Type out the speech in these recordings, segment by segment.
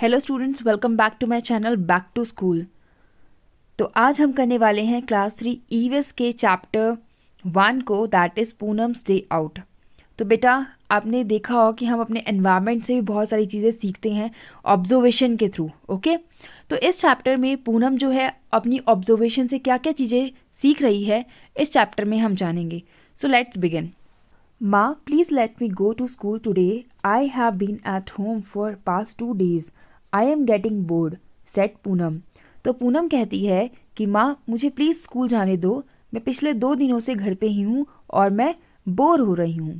Hello students welcome back to my channel back to school तो आज हम करने वाले हैं क्लास थ्री ईवीएस के चैप्टर वन को that is Poonam's day out तो बेटा आपने देखा हो कि हम अपने एनवायरनमेंट से भी बहुत सारी चीज़ें सीखते हैं ऑब्जर्वेशन के थ्रू ओके तो इस चैप्टर में पूनम जो है अपनी ऑब्जर्वेशन से क्या क्या चीज़ें सीख रही है इस चैप्टर में हम जानेंगे सो लेट्स बिगिन माँ please let me go to school today I have been at home for past two days I am getting bored said Poonam तो पूनम कहती है कि माँ मुझे प्लीज़ स्कूल जाने दो मैं पिछले दो दिनों से घर पे ही हूँ और मैं बोर हो रही हूँ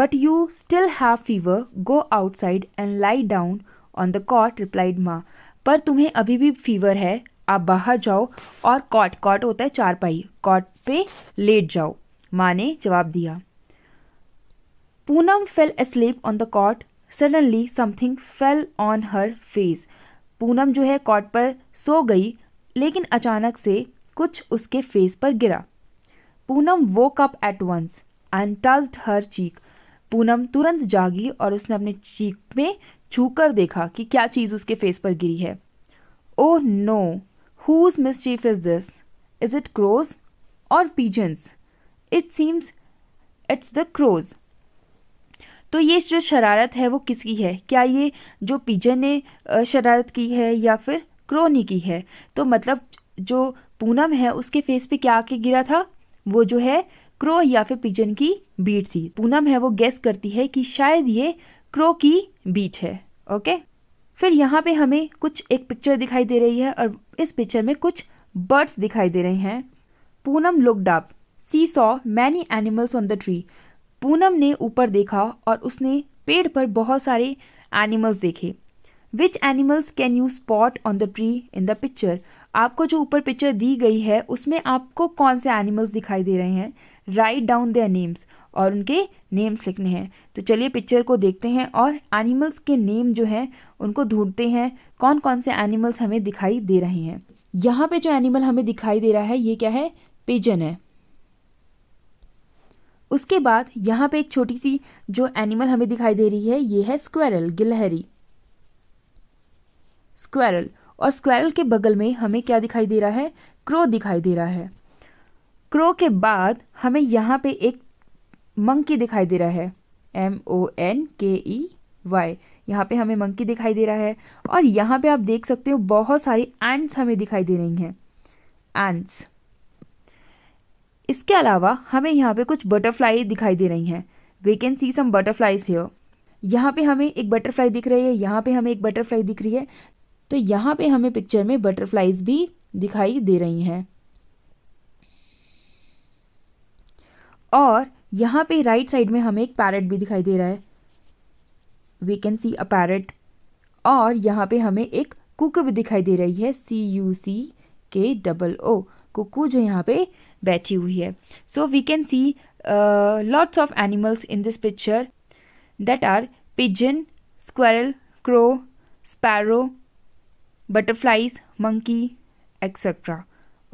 but you still have fever go outside and lie down on the cot replied माँ पर तुम्हें अभी भी फीवर है आप बाहर जाओ और कॉट कॉट होता है चारपाई कॉट पे लेट जाओ माँ ने जवाब दिया Poonam fell sleep on the cot suddenly something fell on her face Poonam जो है कॉट पर सो गई लेकिन अचानक से कुछ उसके फेस पर गिरा Poonam woke up at once and touched her cheek Poonam तुरंत जागी और उसने अपने चीक में छू कर देखा कि क्या चीज़ उसके फेस पर गिरी है oh no whose chief is this is it crows or pigeons it seems it's the crows तो ये जो शरारत है वो किसकी है क्या ये जो पिजन ने शरारत की है या फिर क्रो ने की है तो मतलब जो पूनम है उसके फेस पे क्या आके गिरा था वो जो है क्रो या फिर पिजन की बीट थी पूनम है वो गैस करती है कि शायद ये क्रो की बीट है ओके फिर यहाँ पे हमें कुछ एक पिक्चर दिखाई दे रही है और इस पिक्चर में कुछ बर्ड्स दिखाई दे रहे हैं Poonam looked up she saw many animals on the tree Poonam ने ऊपर देखा और उसने पेड़ पर बहुत सारे एनिमल्स देखे which animals can you spot on the tree in the picture आपको जो ऊपर पिक्चर दी गई है उसमें आपको कौन से एनिमल्स दिखाई दे रहे हैं राइट डाउन देयर नेम्स और उनके नेम्स लिखने हैं तो चलिए पिक्चर को देखते हैं और एनिमल्स के नेम जो हैं उनको ढूंढते हैं कौन कौन से एनिमल्स हमें दिखाई दे रहे हैं यहाँ पे जो एनिमल हमें दिखाई दे रहा है ये क्या है पिजन है उसके बाद यहाँ पे एक छोटी सी जो एनिमल हमें दिखाई दे रही है ये है स्क्वेरल गिलहरी स्क्वेरल और स्क्वेरल के बगल में हमें क्या दिखाई दे रहा है क्रो दिखाई दे रहा है क्रो के बाद हमें यहाँ पे एक मंकी दिखाई दे रहा है एम ओ एन के ई वाई यहाँ पे हमें मंकी दिखाई दे रहा है और यहाँ पे आप देख सकते हो बहुत सारी एंट्स हमें दिखाई दे रही हैं एंट्स इसके अलावा हमें यहाँ पे कुछ बटरफ्लाई दिखाई दे रही हैं we can see some butterflies here यहाँ पे हमें एक बटरफ्लाई दिख रही है यहाँ पे हमें एक बटरफ्लाई दिख रही है तो यहाँ पे हमें पिक्चर में बटरफ्लाईज भी दिखाई दे रही हैं और यहाँ पे राइट साइड में हमें एक पैरट भी दिखाई दे रहा है we can see a parrot और यहाँ पे हमें एक कुक भी दिखाई दे रही है सी यू सी के डबल ओ कुकू जो यहाँ पे बैठी हुई है so we can see lots of animals in this picture that are pigeon squirrel crow sparrow butterflies monkey etcetera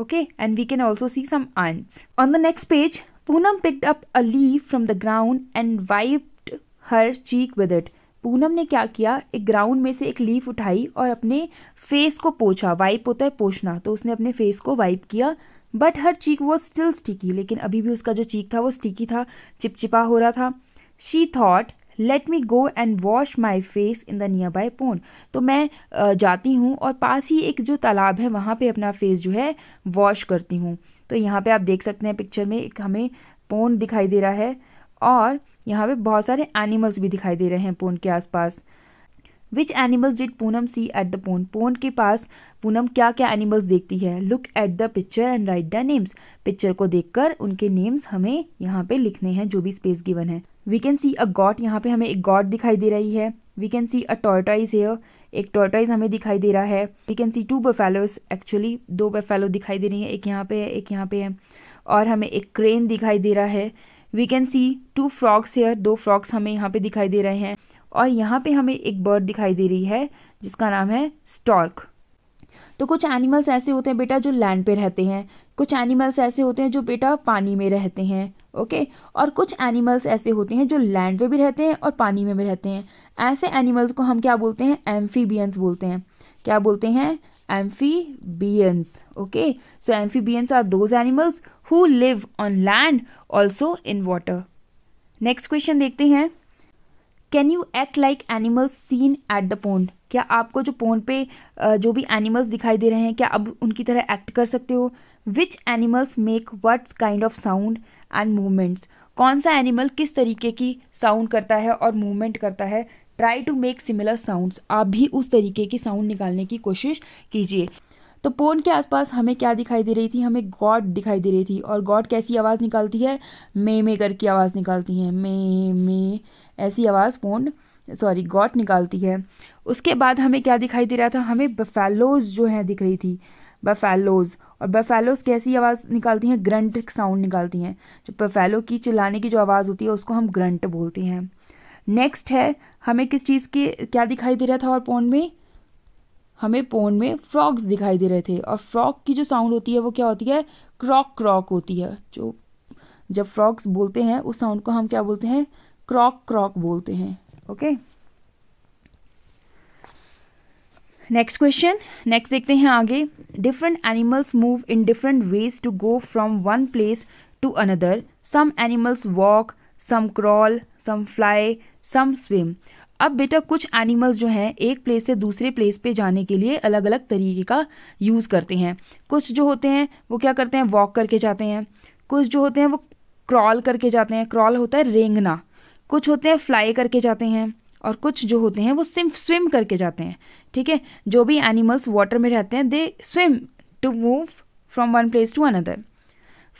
okay and we can also see some ants on the next page Poonam picked up a leaf from the ground and wiped her cheek with it Poonam ने क्या किया एक ground में से एक leaf उठाई और अपने फेस को पोछा वाइप होता है पोछना तो उसने अपने फेस को वाइप किया बट हर चीक वो स्टिल स्टिकी लेकिन अभी भी उसका जो चीक था वो स्टिकी था चिपचिपा हो रहा था she thought let me go and wash my face in the nearby pond तो मैं जाती हूँ और पास ही एक जो तालाब है वहाँ पे अपना फेस जो है वॉश करती हूँ तो यहाँ पे आप देख सकते हैं पिक्चर में एक हमें पोन दिखाई दे रहा है और यहाँ पे बहुत सारे एनिमल्स भी दिखाई दे रहे हैं पोन के आसपास which animals did Poonam see at the pond pond के पास पूनम क्या क्या एनिमल्स देखती है look at the picture and write the names picture को देखकर उनके नेम्स हमें यहाँ पे लिखने हैं जो भी स्पेस गिवन है we can see a goat यहाँ पे हमें एक गॉड दिखाई दे रही है we can see a tortoise here एक टॉर्टाइज हमें दिखाई दे रहा है we can see two buffaloes actually दो बफेलो दिखाई दे रही है एक यहाँ पे है एक यहाँ पे है और हमें एक क्रेन दिखाई दे रहा है we can see two frogs here दो फ्रॉक्स हमें यहाँ पे दिखाई दे रहे हैं और यहाँ पे हमें एक बर्ड दिखाई दे रही है जिसका नाम है स्टॉर्क तो कुछ एनिमल्स ऐसे होते हैं बेटा जो लैंड पे रहते हैं कुछ एनिमल्स ऐसे होते हैं जो बेटा पानी में रहते हैं ओके और कुछ एनिमल्स ऐसे होते हैं जो लैंड पे भी रहते हैं और पानी में भी रहते हैं ऐसे एनिमल्स को हम क्या बोलते हैं एम्फीबियंस बोलते हैं क्या बोलते हैं amphibians okay so amphibians are those animals who live on land also in water next question देखते हैं can you act like animals seen at the pond क्या आपको जो पोन्ड पे जो भी एनिमल्स दिखाई दे रहे हैं क्या अब उनकी तरह एक्ट कर सकते हो which animals make what kind of sound and movements कौन सा एनिमल किस तरीके की साउंड करता है और मूवमेंट करता है try to make similar sounds आप भी उस तरीके की साउंड निकालने की कोशिश कीजिए तो पोन के आसपास हमें क्या दिखाई दे रही थी हमें गॉड दिखाई दे रही थी और गॉड कैसी आवाज़ निकालती है मे मे कर की आवाज़ निकालती है मे मे ऐसी आवाज़ पोन सॉरी गॉड निकालती है उसके बाद हमें क्या दिखाई दे रहा था हमें बफेलोज जो है दिख रही थी बफेलोज और बफेलोज कैसी आवाज़ निकालती हैं ग्रंट साउंड निकालती हैं जो बफेलो की चिल्लाने की जो आवाज़ होती है उसको हम ग्रंट बोलते हैं नेक्स्ट है हमें किस चीज़ के क्या दिखाई दे रहा था और पोन में हमें पोन में फ्रॉग्स दिखाई दे रहे थे और फ्रॉग की जो साउंड होती है वो क्या होती है क्रॉक क्रॉक होती है जो जब फ्रॉग्स बोलते हैं उस साउंड को हम क्या बोलते हैं क्रॉक क्रॉक बोलते हैं ओके नेक्स्ट क्वेश्चन नेक्स्ट देखते हैं आगे different animals move in different ways to go from one place to another some animals walk some crawl some fly some swim अब बेटा कुछ एनिमल्स जो हैं एक प्लेस से दूसरे प्लेस पे जाने के लिए अलग अलग तरीके का यूज़ करते हैं कुछ जो होते हैं वो क्या करते हैं वॉक करके जाते हैं कुछ जो होते हैं वो क्रॉल करके जाते हैं क्रॉल होता है रेंगना कुछ होते हैं फ्लाई करके जाते हैं और कुछ जो होते हैं वो सिर्फ स्विम करके जाते हैं ठीक है जो भी एनिमल्स वाटर में रहते हैं they swim to move from one place to another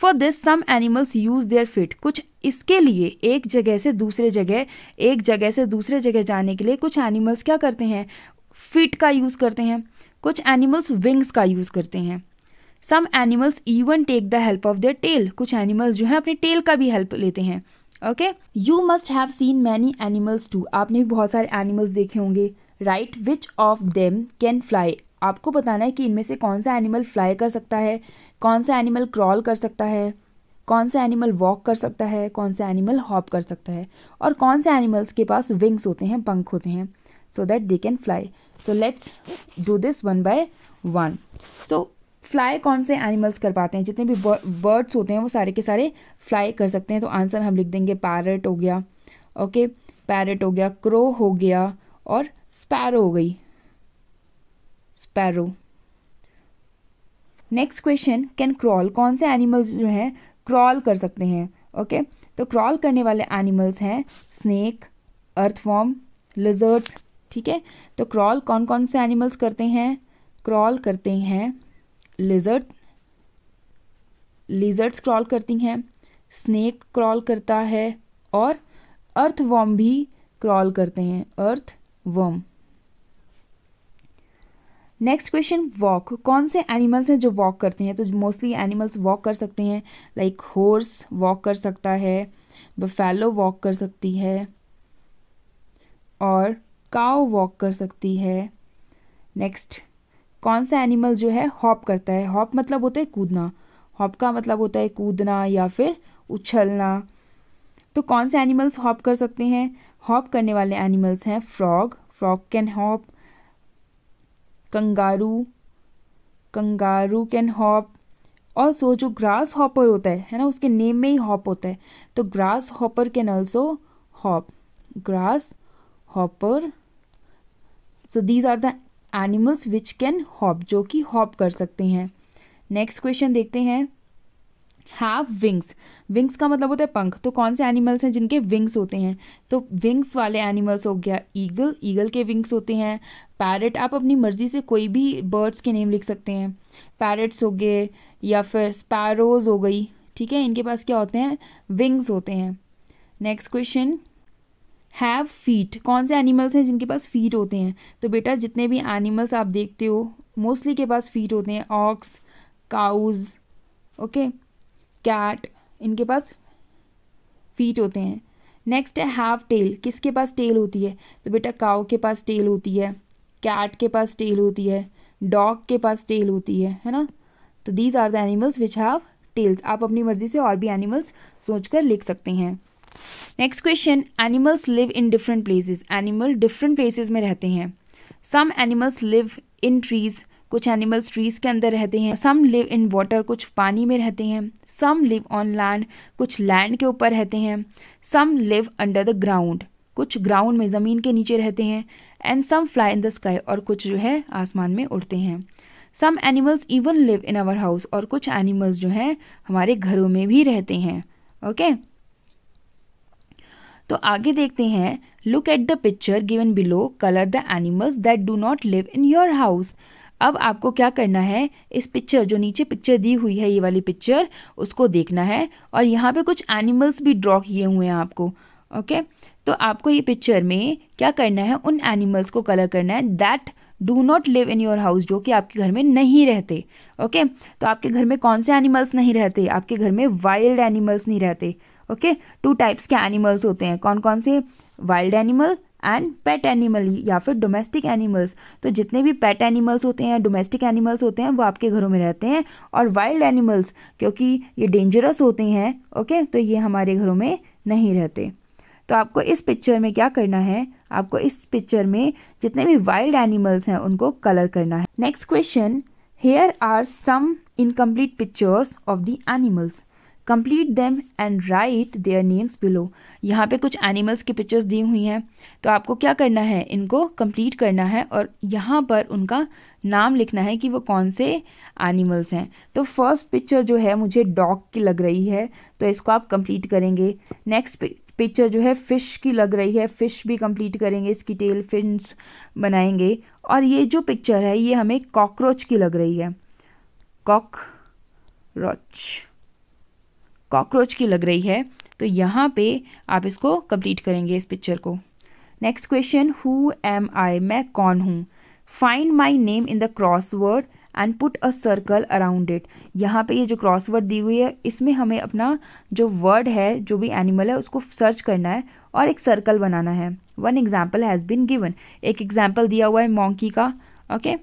for this some animals use their feet कुछ इसके लिए एक जगह से दूसरे जगह एक जगह से दूसरे जगह जाने के लिए कुछ एनिमल्स क्या करते हैं फिट का यूज़ करते हैं कुछ एनिमल्स विंग्स का यूज़ करते हैं some animals even take the help of their tail कुछ एनिमल्स जो हैं अपने टेल का भी हेल्प लेते हैं okay you must have seen many animals too आपने भी बहुत सारे एनिमल्स देखे होंगे right which of them can fly आपको बताना है कि इनमें से कौन सा एनिमल फ्लाई कर सकता है कौन सा एनिमल क्रॉल कर सकता है कौन सा एनिमल वॉक कर सकता है कौन सा एनिमल हॉप कर सकता है और कौन से एनिमल्स के पास विंग्स होते हैं पंख होते हैं so that they can fly so let's do this one by one so fly कौन से एनिमल्स कर पाते हैं जितने भी बर्ड्स होते हैं वो सारे के सारे फ्लाई कर सकते हैं तो आंसर हम लिख देंगे पैरट हो गया ओके पैरट हो गया क्रो हो गया और स्पैरो हो गई sparrow next question can crawl कौन से एनिमल्स जो हैं क्रॉल कर सकते हैं ओके तो क्रॉल करने वाले एनिमल्स हैं स्नेक अर्थफॉर्म लिजर्ट्स ठीक है तो क्रॉल कौन कौन से एनिमल्स करते हैं क्रॉल करते हैं लिजर्ट लिजर्ट्स क्रॉल करती हैं स्नेक क्रॉल करता है और वॉम भी क्रॉल करते हैं अर्थवॉर्म नेक्स्ट क्वेश्चन वॉक कौन से एनिमल्स हैं जो वॉक करते हैं तो मोस्टली एनिमल्स वॉक कर सकते हैं लाइक हॉर्स वॉक कर सकता है बफेलो वॉक कर सकती है और काओ वॉक कर सकती है नेक्स्ट कौन सा एनिमल जो है हॉप करता है हॉप मतलब होता है कूदना हॉप का मतलब होता है कूदना या फिर उछलना तो कौन से एनिमल्स हॉप कर सकते हैं हॉप करने वाले एनिमल्स हैं frog frog can hop kangaroo kangaroo can hop also जो ग्रास हॉपर होता है है ना उसके नेम में ही हॉप होता है तो grasshopper can also hop grasshopper so these are the animals which can hop जो कि हॉप कर सकते हैं नेक्स्ट क्वेश्चन देखते हैं हैव विंग्स विंग्स का मतलब होता है पंख तो कौन से एनिमल्स हैं जिनके विंग्स होते हैं तो विंग्स वाले एनिमल्स हो गया ईगल ईगल के विंग्स होते हैं पैरट आप अपनी मर्ज़ी से कोई भी बर्ड्स के नेम लिख सकते हैं पैरट्स हो गए या फिर स्पैरोज हो गई ठीक है इनके पास क्या होते हैं विंग्स होते हैं नेक्स्ट क्वेश्चन हैव फीट कौन से एनिमल्स हैं जिनके पास फीट होते हैं तो बेटा जितने भी एनिमल्स आप देखते हो मोस्टली के पास फीट होते हैं ox cows okay okay? Cat इनके पास फीट होते हैं नेक्स्ट है हैव टेल किसके पास टेल होती है तो बेटा काओ के पास टेल होती है कैट के पास टेल होती है डॉग के पास टेल होती है है ना तो these are the animals which have tails आप अपनी मर्जी से और भी एनिमल्स सोच कर लिख सकते हैं next question animals live in different places animal different places में रहते हैं some animals live in trees कुछ एनिमल्स ट्रीज के अंदर रहते हैं सम लिव इन वाटर कुछ पानी में रहते हैं सम लिव ऑन लैंड कुछ लैंड के ऊपर रहते हैं some live under the ground कुछ ग्राउंड में ज़मीन के नीचे रहते हैं and some fly in the sky और कुछ जो है आसमान में उड़ते हैं some animals even live in our house और कुछ एनिमल्स जो हैं हमारे घरों में भी रहते हैं ओके okay? तो आगे देखते हैं look at the picture given below colour the animals that do not live in your house अब आपको क्या करना है इस पिक्चर जो नीचे पिक्चर दी हुई है ये वाली पिक्चर उसको देखना है और यहाँ पे कुछ एनिमल्स भी ड्रॉ किए हुए हैं आपको ओके तो आपको ये पिक्चर में क्या करना है उन एनिमल्स को कलर करना है that do not live in your house जो कि आपके घर में नहीं रहते ओके तो आपके घर में कौन से एनिमल्स नहीं रहते आपके घर में वाइल्ड एनिमल्स नहीं रहते ओके टू टाइप्स के एनिमल्स होते हैं कौन कौन से wild animal and pet animal या फिर डोमेस्टिक एनिमल्स तो जितने भी पेट एनिमल्स होते हैं डोमेस्टिक एनिमल्स होते हैं वो आपके घरों में रहते हैं और वाइल्ड एनिमल्स क्योंकि ये डेंजरस होते हैं ओके तो ये हमारे घरों में नहीं रहते तो आपको इस पिक्चर में क्या करना है आपको इस पिक्चर में जितने भी वाइल्ड एनिमल्स हैं उनको कलर करना है next question here are some incomplete pictures of the animals complete them and write their names below यहाँ पे कुछ एनिमल्स की पिक्चर्स दी हुई हैं तो आपको क्या करना है इनको कंप्लीट करना है और यहाँ पर उनका नाम लिखना है कि वो कौन से एनिमल्स हैं तो फर्स्ट पिक्चर जो है मुझे डॉग की लग रही है तो इसको आप कंप्लीट करेंगे नेक्स्ट पिक्चर जो है फ़िश की लग रही है फ़िश भी कंप्लीट करेंगे इसकी टेल फिंस बनाएंगे और ये जो पिक्चर है ये हमें कॉकरोच की लग रही है कॉक रोच कॉकरोच की लग रही है तो यहाँ पे आप इसको कंप्लीट करेंगे इस पिक्चर को next question who am I मैं कौन हूँ find my name in the crossword and put a circle around it यहाँ पे ये जो क्रॉस वर्ड दी हुई है इसमें हमें अपना जो वर्ड है जो भी एनिमल है उसको सर्च करना है और एक सर्कल बनाना है one example has been given एक एग्जाम्पल दिया हुआ है मोंकी का ओके okay?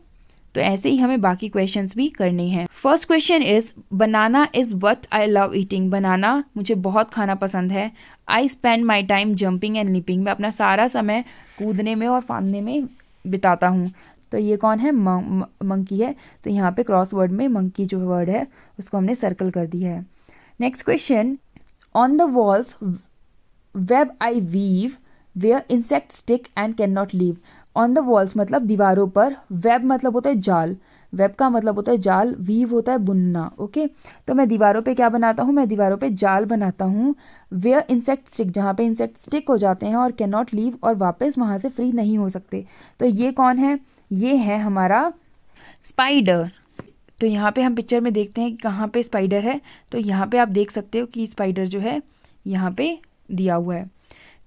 तो ऐसे ही हमें बाकी क्वेश्चन भी करने हैं first question is banana is what I love eating banana मुझे बहुत खाना पसंद है I spend my time jumping and leaping मैं अपना सारा समय कूदने में और फादने में बिताता हूँ तो ये कौन है मंकी है तो यहाँ पे क्रॉस वर्ड में मंकी जो वर्ड है उसको हमने सर्कल कर दिया है next question on the walls web I weave where insects stick and can not leave on the walls मतलब दीवारों पर वेब मतलब होता है जाल वेब का मतलब होता है जाल वीव होता है बुनना ओके तो मैं दीवारों पे क्या बनाता हूँ मैं दीवारों पे जाल बनाता हूँ वे इंसेक्ट स्टिक जहाँ पे इंसेक्ट स्टिक हो जाते हैं और कैन नॉट लीव और वापस वहाँ से फ्री नहीं हो सकते तो ये कौन है ये है हमारा स्पाइडर तो यहाँ पे हम पिक्चर में देखते हैं कि कहाँ पे स्पाइडर है तो यहाँ पे आप देख सकते हो कि स्पाइडर जो है यहाँ पे दिया हुआ है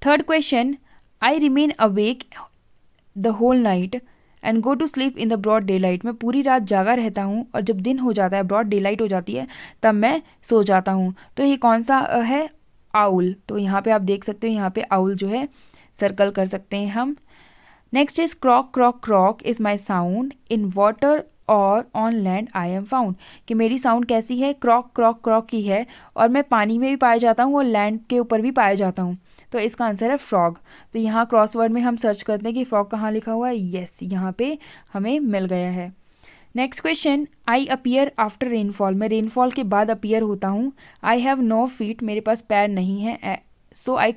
third question I remain awake the whole night and go to sleep in the broad daylight मैं पूरी रात जागा रहता हूँ और जब दिन हो जाता है ब्रॉड डे लाइट हो जाती है तब मैं सो जाता हूँ तो ये कौन सा है आउल तो यहाँ पे आप देख सकते हो यहाँ पे आउल जो है सर्कल कर सकते हैं हम next is croak croak croak is my sound in water or on land I am found कि मेरी साउंड कैसी है क्रॉक क्रॉक क्रॉक की है और मैं पानी में भी पाया जाता हूँ और लैंड के ऊपर भी पाया जाता हूँ तो इसका आंसर है फ्रॉग तो यहाँ क्रॉसवर्ड में हम सर्च करते हैं कि फ्रॉग कहाँ लिखा हुआ है येस यहाँ पे हमें मिल गया है next question I appear after rainfall मैं रेनफॉल के बाद अपियर होता हूँ आई हैव नो फीट मेरे पास पैर नहीं है सो आई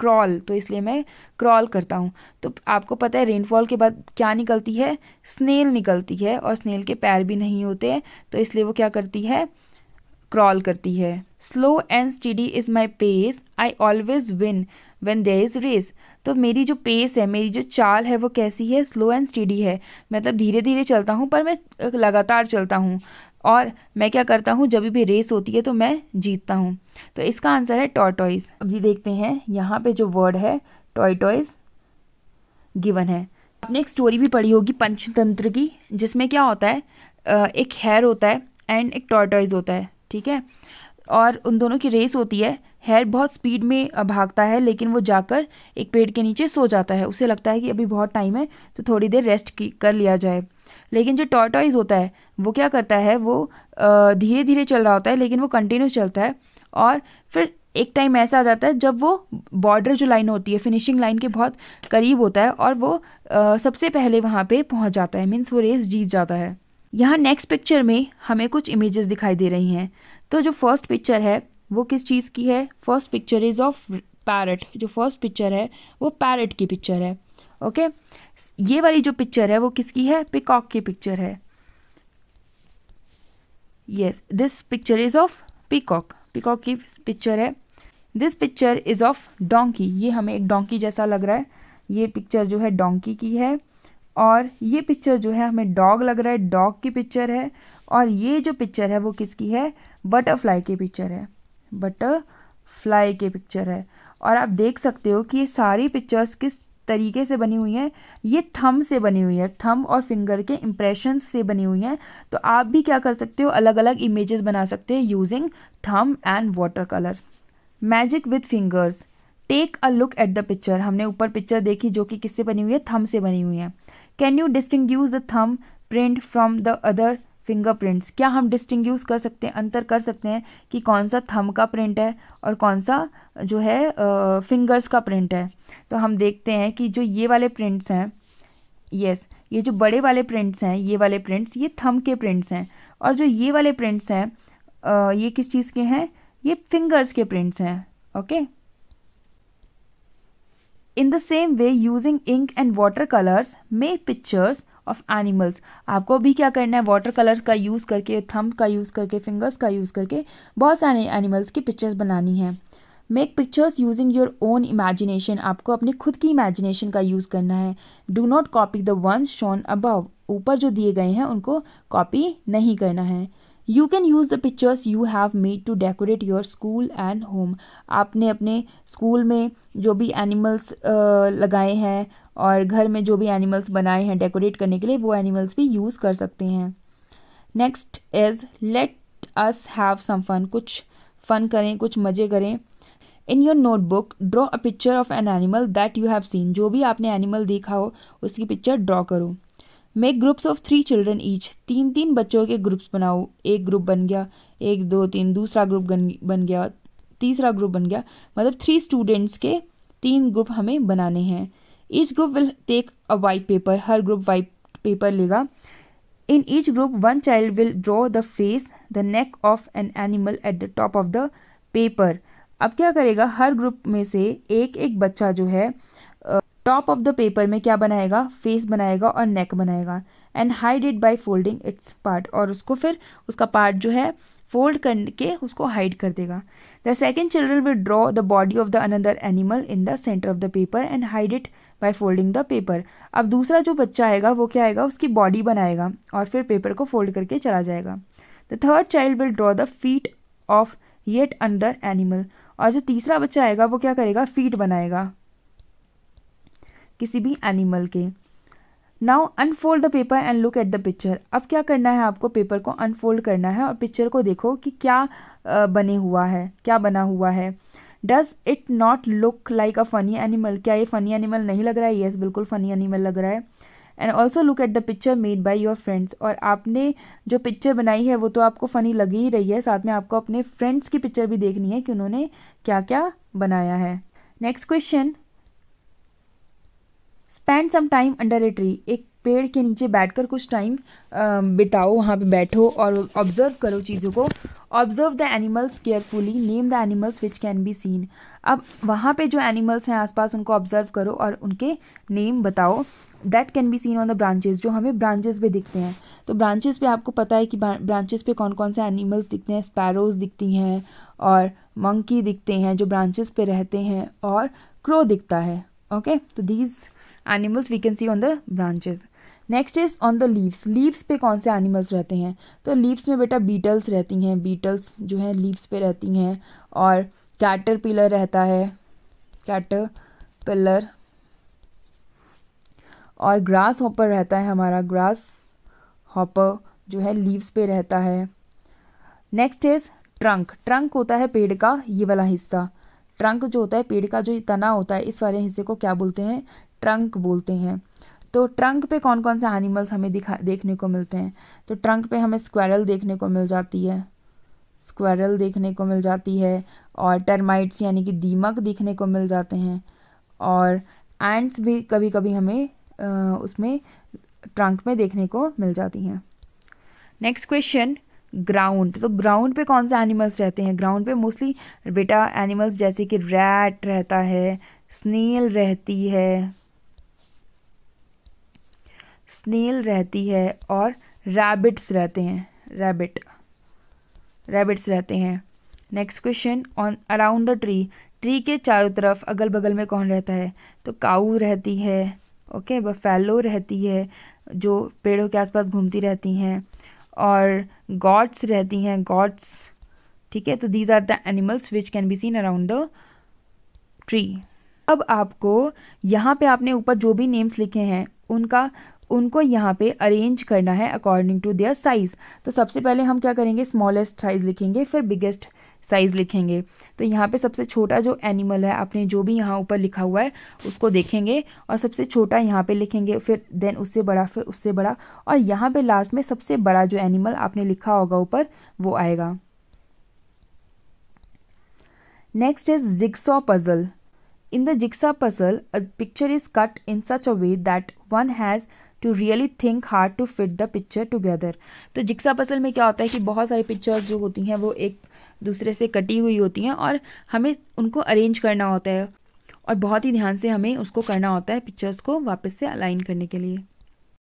क्रॉल तो इसलिए मैं क्रॉल करता हूँ तो आपको पता है रेनफॉल के बाद क्या निकलती है स्नेल निकलती है और स्नेल के पैर भी नहीं होते तो इसलिए वो क्या करती है क्रॉल करती है slow and steady is my pace I always win when there is race तो मेरी जो पेस है मेरी जो चाल है वो कैसी है स्लो एंड स्टडी है मतलब धीरे धीरे चलता हूँ पर मैं लगातार चलता हूँ और मैं क्या करता हूँ जब भी रेस होती है तो मैं जीतता हूँ तो इसका आंसर है टॉयटॉइज अब जी देखते हैं यहाँ पे जो वर्ड है टॉयटॉइज गिवन है आपने एक स्टोरी भी पढ़ी होगी पंचतंत्र की जिसमें क्या होता है एक हेयर होता है एंड एक टॉयटॉइज़ होता है ठीक है और उन दोनों की रेस होती है हेयर बहुत स्पीड में भागता है लेकिन वो जाकर एक पेड़ के नीचे सो जाता है उसे लगता है कि अभी बहुत टाइम है तो थोड़ी देर रेस्ट की कर लिया जाए लेकिन जो टॉयटॉइज़ होता है वो क्या करता है वो धीरे धीरे चल रहा होता है लेकिन वो कंटिन्यूस चलता है और फिर एक टाइम ऐसा आ जाता है जब वो बॉर्डर जो लाइन होती है फिनिशिंग लाइन के बहुत करीब होता है और वो आ, सबसे पहले वहाँ पे पहुँच जाता है मीन्स वो रेस जीत जाता है यहाँ नेक्स्ट पिक्चर में हमें कुछ इमेजेस दिखाई दे रही हैं तो जो फर्स्ट पिक्चर है वो किस चीज़ की है first picture is of parrot जो फर्स्ट पिक्चर है वो पैरट की पिक्चर है ओके okay? ये वाली जो पिक्चर है वो किसकी है पिकॉक की पिक्चर है yes this picture is of peacock peacock की पिक्चर है this picture is of donkey ये हमें एक डोंकी जैसा लग रहा है ये पिक्चर जो है डोंकी की है और ये पिक्चर जो है हमें डॉग लग रहा है डॉग की पिक्चर है और ये जो पिक्चर है वो किसकी है बटरफ्लाई की पिक्चर है बटरफ्लाई की पिक्चर है और आप देख सकते हो कि ये सारी पिक्चर्स किस तरीके से बनी हुई है ये थम से बनी हुई है थम और फिंगर के इम्प्रेशन से बनी हुई है तो आप भी क्या कर सकते हो अलग अलग इमेजेस बना सकते हैं using thumb and water colours magic with fingers take a look at the picture हमने ऊपर पिक्चर देखी जो कि किससे बनी हुई है थम से बनी हुई है can you distinguish the thumb print from the other fingerprints क्या हम डिस्टिंग कर सकते हैं अंतर कर सकते हैं कि कौन सा थम का प्रिंट है और कौन सा जो है फिंगर्स का प्रिंट है तो हम देखते हैं कि जो ये वाले प्रिंट्स हैं यस ये जो बड़े वाले प्रिंट्स हैं ये वाले प्रिंट्स ये थम के प्रिंट्स हैं और जो ये वाले प्रिंट्स हैं ये किस चीज़ के हैं ये फिंगर्स के प्रिंट्स हैं okay in the same way using ink and water colours make pictures of animals आपको भी क्या करना है वाटर कलर का यूज़ करके थम्प का यूज़ करके फिंगर्स का यूज़ करके बहुत सारे एनिमल्स की पिक्चर्स बनानी है make pictures using your own imagination आपको अपने खुद की इमेजिनेशन का यूज़ करना है do not copy the one shown above ऊपर जो दिए गए हैं उनको कॉपी नहीं करना है you can use the pictures you have made to decorate your school and home आपने अपने स्कूल में जो भी एनिमल्स लगाए हैं और घर में जो भी एनिमल्स बनाए हैं डेकोरेट करने के लिए वो एनिमल्स भी यूज़ कर सकते हैं next is let us have some fun कुछ फ़न करें कुछ मज़े करें in your notebook draw a picture of an animal that you have seen जो भी आपने एनिमल देखा हो उसकी पिक्चर ड्रॉ करो make groups of three children each तीन तीन बच्चों के ग्रुप्स बनाओ एक ग्रुप बन गया एक दो तीन दूसरा ग्रुप बन गया तीसरा ग्रुप बन गया मतलब थ्री स्टूडेंट्स के तीन ग्रुप हमें बनाने हैं each group will take a white paper हर ग्रुप वाइट पेपर लेगा in each group one child will draw the face the neck of an animal at the top of the paper अब क्या करेगा हर group में से एक एक बच्चा जो है टॉप ऑफ द पेपर में क्या बनाएगा फेस बनाएगा और नेक बनाएगा and hide it by folding its part और उसको फिर उसका पार्ट जो है फोल्ड करके उसको हाइड कर देगा the second children will draw the body of the another animal in the centre of the paper and hide it by folding the paper अब दूसरा जो बच्चा आएगा वो क्या आएगा उसकी बॉडी बनाएगा और फिर पेपर को फोल्ड करके चला जाएगा the third child will draw the feet of yet another animal और जो तीसरा बच्चा आएगा वो क्या करेगा फीट बनाएगा किसी भी एनिमल के now unfold the paper and look at the picture अब क्या करना है आपको पेपर को अनफोल्ड करना है और पिक्चर को देखो कि क्या बने हुआ है क्या बना हुआ है does it not look like a funny animal क्या ये फनी एनिमल नहीं लग रहा है येस yes, बिल्कुल फनी एनिमल लग रहा है and also look at the picture made by your friends और आपने जो पिक्चर बनाई है वो तो आपको फ़नी लगी ही रही है साथ में आपको अपने फ्रेंड्स की पिक्चर भी देखनी है कि उन्होंने क्या क्या बनाया है next question spend some time under a tree एक पेड़ के नीचे बैठकर कुछ टाइम बिताओ वहाँ पे बैठो और ऑब्ज़र्व करो चीज़ों को observe the animals carefully name the animals which can be seen अब वहाँ पे जो एनिमल्स हैं आसपास उनको ऑब्जर्व करो और उनके नेम बताओ that can be seen on the branches जो हमें ब्रांचेज पे दिखते हैं तो ब्रांचेज पे आपको पता है कि ब्रांचेज पे कौन कौन से एनिमल्स दिखते हैं स्पैरोज दिखती हैं और मंकी दिखते हैं जो ब्रांचेज पे रहते हैं और क्रो दिखता है ओके तो these animals we can see on the branches next is on the leaves leaves पे कौन से एनिमल्स रहते हैं तो लीव्स में बेटा बीटल्स रहती हैं बीटल्स जो हैं लीव्स पे रहती हैं और कैटर पिलर रहता है कैटर पिलर और ग्रास हॉपर रहता है हमारा ग्रास हॉपर जो है लीव्स पे रहता है नेक्स्ट इज़ ट्रंक ट्रंक होता है पेड़ का ये वाला हिस्सा ट्रंक जो होता है पेड़ का जो तना होता है इस वाले हिस्से को क्या बोलते हैं ट्रंक बोलते हैं तो ट्रंक पे कौन कौन से एनिमल्स हमें दिखा देखने को मिलते हैं तो ट्रंक पे हमें स्क्वायरल देखने को मिल जाती है स्क्वायरल देखने को मिल जाती है और टर्माइट्स यानी कि दीमक देखने को मिल जाते हैं और एंट्स भी कभी कभी हमें उसमें ट्रंक में देखने को मिल जाती हैं नेक्स्ट क्वेश्चन ग्राउंड तो ग्राउंड पे कौन से एनिमल्स रहते हैं ग्राउंड पे मोस्टली बेटा एनिमल्स जैसे कि रैट रहता है स्नेल रहती है स्नेल रहती है और रैबिट्स रहते हैं रैबिट रैबिट्स रहते हैं next question on around the tree tree के चारों तरफ अगल बगल में कौन रहता है तो काऊ रहती है ओके बफेलो रहती है जो पेड़ों के आसपास घूमती रहती हैं और गॉड्स रहती हैं गॉड्स ठीक है तो these are the animals which can be seen around the tree अब आपको यहाँ पे आपने ऊपर जो भी नेम्स लिखे हैं उनका उनको यहाँ पे अरेंज करना है अकॉर्डिंग टू देयर साइज़ तो सबसे पहले हम क्या करेंगे स्मॉलेस्ट साइज़ लिखेंगे फिर बिगेस्ट साइज़ लिखेंगे तो यहाँ पे सबसे छोटा जो एनिमल है आपने जो भी यहाँ ऊपर लिखा हुआ है उसको देखेंगे और सबसे छोटा यहाँ पे लिखेंगे फिर देन उससे बड़ा फिर उससे बड़ा और यहाँ पे लास्ट में सबसे बड़ा जो एनिमल आपने लिखा होगा ऊपर वो आएगा next is jigsaw puzzle in the jigsaw puzzle a picture is cut in such a way that one has to really think hard to fit the picture together तो जिक्सा पसल में क्या होता है कि बहुत सारी पिक्चर्स जो होती हैं वो एक दूसरे से कटी हुई होती हैं और हमें उनको अरेंज करना होता है और बहुत ही ध्यान से हमें उसको करना होता है पिक्चर्स को वापस से अलाइन करने के लिए